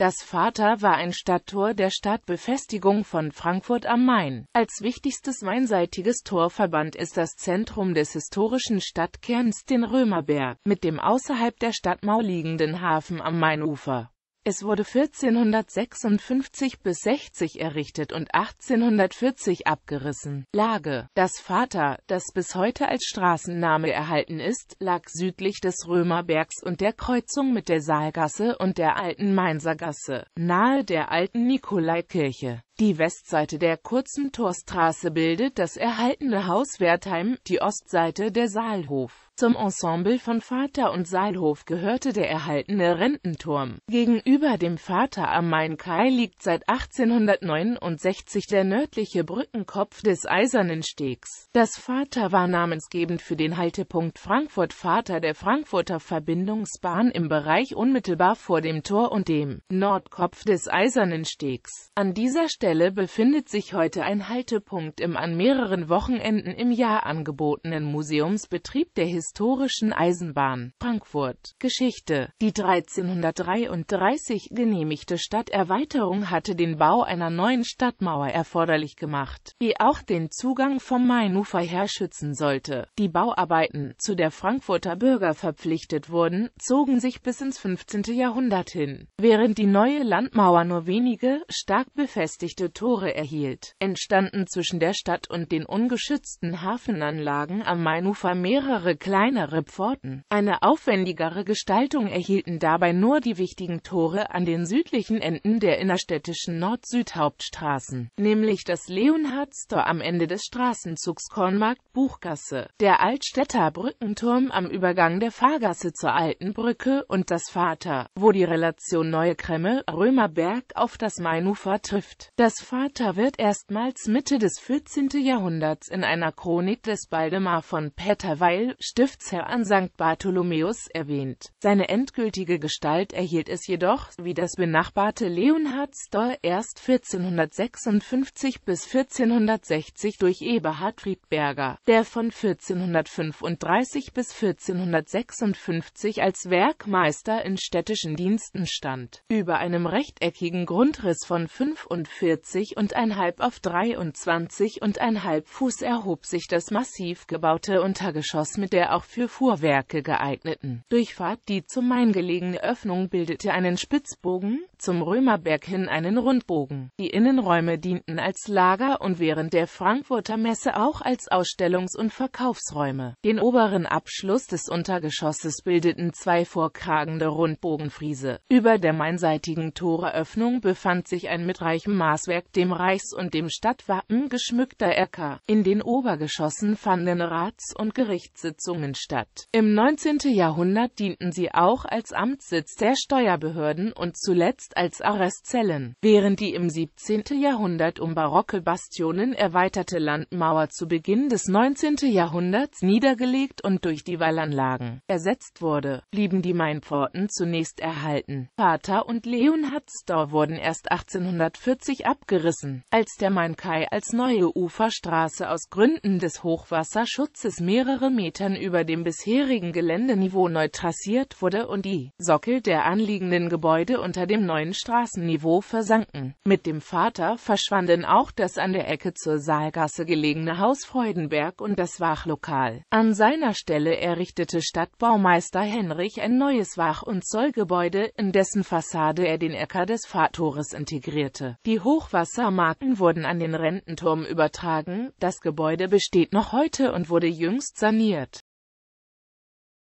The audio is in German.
Das Vater war ein Stadttor der Stadtbefestigung von Frankfurt am Main. Als wichtigstes weinseitiges Torverband ist das Zentrum des historischen Stadtkerns den Römerberg mit dem außerhalb der Stadtmauer liegenden Hafen am Mainufer. Es wurde 1456 bis 60 errichtet und 1840 abgerissen. Lage Das Vater, das bis heute als Straßenname erhalten ist, lag südlich des Römerbergs und der Kreuzung mit der Saalgasse und der alten Mainzer Gasse, nahe der alten Nikolaikirche. Die Westseite der kurzen Torstraße bildet das erhaltene Haus Wertheim, die Ostseite der Saalhof. Zum Ensemble von Vater und Saalhof gehörte der erhaltene Rententurm. Gegenüber dem Vater am Mainkai liegt seit 1869 der nördliche Brückenkopf des Eisernen Stegs. Das Vater war namensgebend für den Haltepunkt Frankfurt Vater der Frankfurter Verbindungsbahn im Bereich unmittelbar vor dem Tor und dem Nordkopf des Eisernen Stegs. An dieser Stelle Stelle befindet sich heute ein Haltepunkt im an mehreren Wochenenden im Jahr angebotenen Museumsbetrieb der Historischen Eisenbahn Frankfurt. Geschichte Die 1333 genehmigte Stadterweiterung hatte den Bau einer neuen Stadtmauer erforderlich gemacht, die auch den Zugang vom Mainufer her schützen sollte. Die Bauarbeiten, zu der Frankfurter Bürger verpflichtet wurden, zogen sich bis ins 15. Jahrhundert hin. Während die neue Landmauer nur wenige, stark befestigte vereinigte Tore erhielt, entstanden zwischen der Stadt und den ungeschützten Hafenanlagen am Mainufer mehrere kleinere Pforten. Eine aufwendigere Gestaltung erhielten dabei nur die wichtigen Tore an den südlichen Enden der innerstädtischen Nord-Süd-Hauptstraßen, nämlich das Leonhardstor am Ende des Straßenzugs Kornmarkt-Buchgasse, der Altstädter Brückenturm am Übergang der Fahrgasse zur Alten Brücke und das Vater, wo die Relation Neue Kremme, Römerberg auf das Mainufer trifft. Das Vater wird erstmals Mitte des 14. Jahrhunderts in einer Chronik des Baldemar von Petterweil, Stiftsherr an St. Bartholomäus, erwähnt. Seine endgültige Gestalt erhielt es jedoch, wie das benachbarte Leonhard Stoll erst 1456 bis 1460 durch Eberhard Friedberger, der von 1435 bis 1456 als Werkmeister in städtischen Diensten stand. Über einem rechteckigen Grundriss von 45 42 und einhalb auf 23 und einhalb Fuß erhob sich das massiv gebaute Untergeschoss mit der auch für Fuhrwerke geeigneten Durchfahrt. Die zum Main gelegene Öffnung bildete einen Spitzbogen, zum Römerberg hin einen Rundbogen. Die Innenräume dienten als Lager und während der Frankfurter Messe auch als Ausstellungs- und Verkaufsräume. Den oberen Abschluss des Untergeschosses bildeten zwei vorkragende Rundbogenfriese. Über der mainseitigen Toreöffnung befand sich ein mit reichem Maß Glaswerk, dem Reichs- und dem Stadtwappen geschmückter Äcker. In den Obergeschossen fanden Rats- und Gerichtssitzungen statt. Im 19. Jahrhundert dienten sie auch als Amtssitz der Steuerbehörden und zuletzt als Arrestzellen. Während die im 17. Jahrhundert um barocke Bastionen erweiterte Landmauer zu Beginn des 19. Jahrhunderts niedergelegt und durch die Wallanlagen ersetzt wurde, blieben die Mainpforten zunächst erhalten. Vater und Leonhardsdor wurden erst 1840 abgerissen, als der Mainkai als neue Uferstraße aus Gründen des Hochwasserschutzes mehrere Metern über dem bisherigen Geländeniveau neu trassiert wurde und die Sockel der anliegenden Gebäude unter dem neuen Straßenniveau versanken. Mit dem Vater verschwanden auch das an der Ecke zur Saalgasse gelegene Haus Freudenberg und das Wachlokal. An seiner Stelle errichtete Stadtbaumeister Henrich ein neues Wach- und Zollgebäude, in dessen Fassade er den Äcker des Fahrtores integrierte. Die Hoch Hochwassermarken wurden an den Rententurm übertragen, das Gebäude besteht noch heute und wurde jüngst saniert.